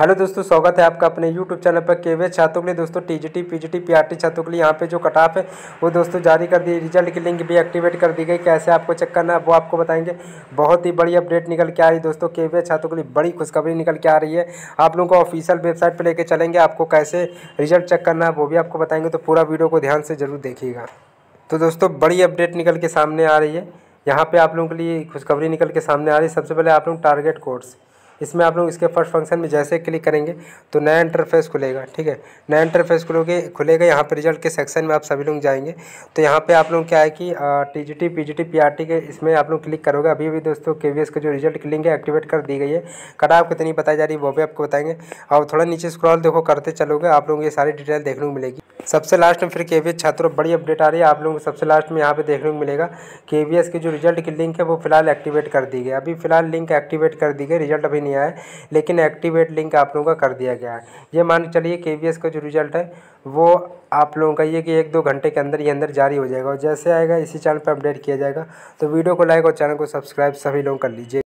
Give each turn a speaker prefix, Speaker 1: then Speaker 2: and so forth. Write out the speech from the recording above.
Speaker 1: hello दोस्तों स्वागत है आपका अपने यूट्यूब चैनल पर के वे छात्रों के लिए दोस्तों टीजीटी पीजीटी पीआरटी छात्रों के लिए यहाँ पे जो कटाफ है वो दोस्तों जारी कर दी रिजल्ट की लिंक भी एक्टिवेट कर दी गई कैसे आपको चेक करना है वो आपको बताएंगे बहुत ही बड़ी अपडेट निकल के आ रही है दोस्तों के वे छात्रों के लिए बड़ी खुशखबरी निकल के आ रही है आप लोगों को ऑफिशियल वेबसाइट पर लेकर चलेंगे आपको कैसे रिजल्ट चेक करना है वो भी आपको बताएंगे तो पूरा वीडियो को ध्यान से जरूर देखिएगा तो दोस्तों बड़ी अपडेट निकल के सामने आ रही है यहाँ पे आप लोगों के लिए खुशखबरी निकल के सामने आ रही है सबसे पहले आप लोग टारगेट कोर्स इसमें आप लोग इसके फर्स्ट फंक्शन में जैसे क्लिक करेंगे तो नया इंटरफेस खुलेगा ठीक है नया इंटरफेस खुलोगे खुलेगा यहाँ पर रिजल्ट के सेक्शन में आप सभी लोग जाएंगे तो यहाँ पे आप लोग क्या है कि T G T P G T P R T के इसमें आप लोग क्लिक करोगे अभी भी दोस्तों के वी एस का जो रिजल्ट की लिंक है एक्टिवेट कर दी गई है कटा आप कितनी बताई जा रही है वो भी आपको बताएंगे और थोड़ा नीचे स्क्रॉल देखो करते चलोगे आप लोग ये सारी डिटेल देखने को मिलेगी सबसे लास्ट में फिर के वी छात्रों बड़ी अपडेट आ रही है आप लोगों को सबसे लास्ट में यहाँ पे देखने को मिलेगा के वी की जो रिजल्ट की लिंक है वो फिलहाल एक्टिवेट कर दी गई अभी फिलहाल लिंक एक्टिवेट कर दी गई रिजल्ट अभी नहीं आया लेकिन एक्टिवेट लिंक आप लोगों का कर दिया गया है ये मान के चलिए के का जो रिजल्ट है वो आप लोगों का ये कि एक दो घंटे के अंदर ही अंदर जारी हो जाएगा और जैसे आएगा इसी चैनल पर अपडेट किया जाएगा तो वीडियो को लाइक और चैनल को सब्सक्राइब सभी लोग कर लीजिए